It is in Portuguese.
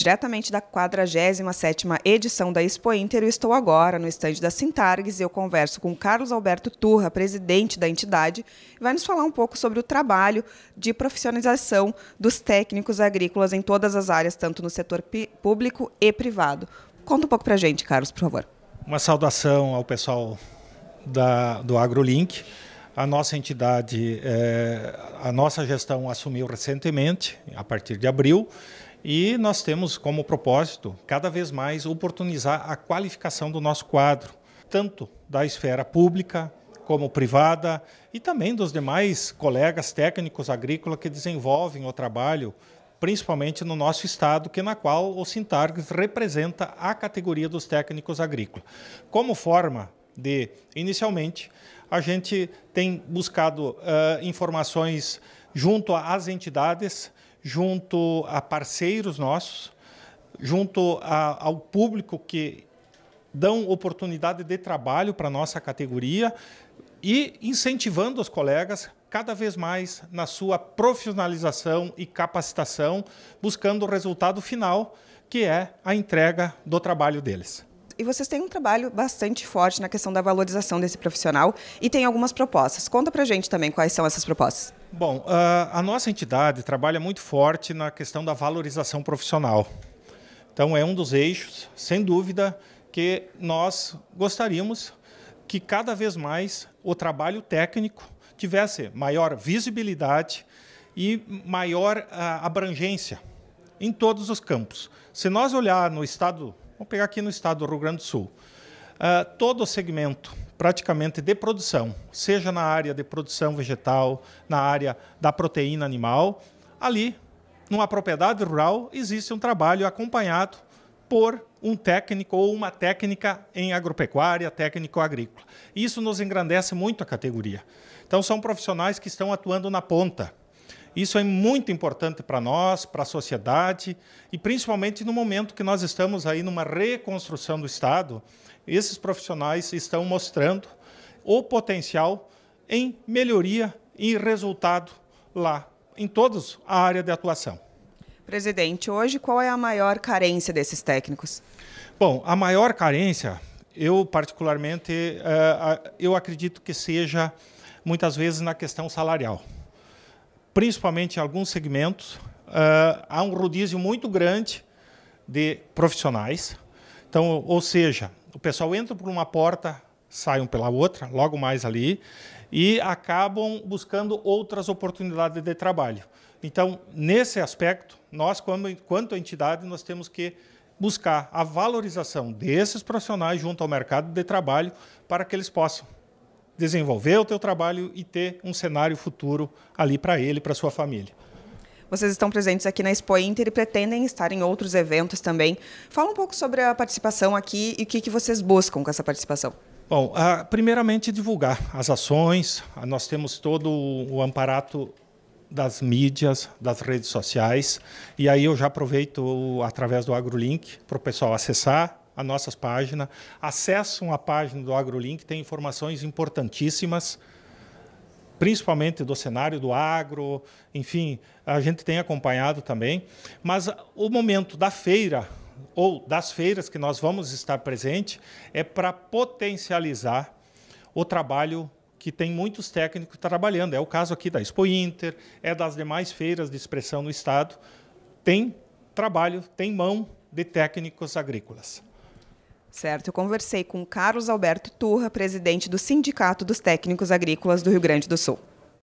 Diretamente da 47ª edição da Expo Inter, eu estou agora no estande da Sintargues e eu converso com Carlos Alberto Turra, presidente da entidade, e vai nos falar um pouco sobre o trabalho de profissionalização dos técnicos agrícolas em todas as áreas, tanto no setor público e privado. Conta um pouco para a gente, Carlos, por favor. Uma saudação ao pessoal da, do AgroLink. A nossa entidade, é, a nossa gestão assumiu recentemente, a partir de abril, e nós temos como propósito, cada vez mais, oportunizar a qualificação do nosso quadro, tanto da esfera pública como privada e também dos demais colegas técnicos agrícolas que desenvolvem o trabalho, principalmente no nosso estado, que na qual o Sintargs representa a categoria dos técnicos agrícolas. Como forma de, inicialmente, a gente tem buscado uh, informações junto às entidades junto a parceiros nossos, junto a, ao público que dão oportunidade de trabalho para a nossa categoria e incentivando os colegas cada vez mais na sua profissionalização e capacitação, buscando o resultado final, que é a entrega do trabalho deles. E vocês têm um trabalho bastante forte na questão da valorização desse profissional e tem algumas propostas. Conta a gente também quais são essas propostas. Bom, ah, a nossa entidade trabalha muito forte na questão da valorização profissional. Então, é um dos eixos, sem dúvida, que nós gostaríamos que cada vez mais o trabalho técnico tivesse maior visibilidade e maior ah, abrangência em todos os campos. Se nós olhar no estado Vamos pegar aqui no estado do Rio Grande do Sul. Uh, todo o segmento, praticamente, de produção, seja na área de produção vegetal, na área da proteína animal, ali, numa propriedade rural, existe um trabalho acompanhado por um técnico ou uma técnica em agropecuária, técnico agrícola. Isso nos engrandece muito a categoria. Então, são profissionais que estão atuando na ponta. Isso é muito importante para nós, para a sociedade e principalmente no momento que nós estamos aí numa reconstrução do Estado, esses profissionais estão mostrando o potencial em melhoria e resultado lá em todos a área de atuação. Presidente, hoje qual é a maior carência desses técnicos? Bom, a maior carência, eu particularmente, eh, eu acredito que seja muitas vezes na questão salarial principalmente em alguns segmentos, uh, há um rodízio muito grande de profissionais. Então, ou seja, o pessoal entra por uma porta, saem pela outra, logo mais ali, e acabam buscando outras oportunidades de trabalho. Então, nesse aspecto, nós, como, quanto entidade, nós temos que buscar a valorização desses profissionais junto ao mercado de trabalho para que eles possam desenvolver o teu trabalho e ter um cenário futuro ali para ele, para sua família. Vocês estão presentes aqui na Expo Inter e pretendem estar em outros eventos também. Fala um pouco sobre a participação aqui e o que, que vocês buscam com essa participação. Bom, ah, primeiramente divulgar as ações. Ah, nós temos todo o, o amparato das mídias, das redes sociais. E aí eu já aproveito através do AgroLink para o pessoal acessar, a nossas páginas, acessam a página do AgroLink, tem informações importantíssimas, principalmente do cenário do agro, enfim, a gente tem acompanhado também. Mas o momento da feira ou das feiras que nós vamos estar presente é para potencializar o trabalho que tem muitos técnicos trabalhando. É o caso aqui da Expo Inter, é das demais feiras de expressão no estado. Tem trabalho, tem mão de técnicos agrícolas. Certo, eu conversei com Carlos Alberto Turra, presidente do Sindicato dos Técnicos Agrícolas do Rio Grande do Sul.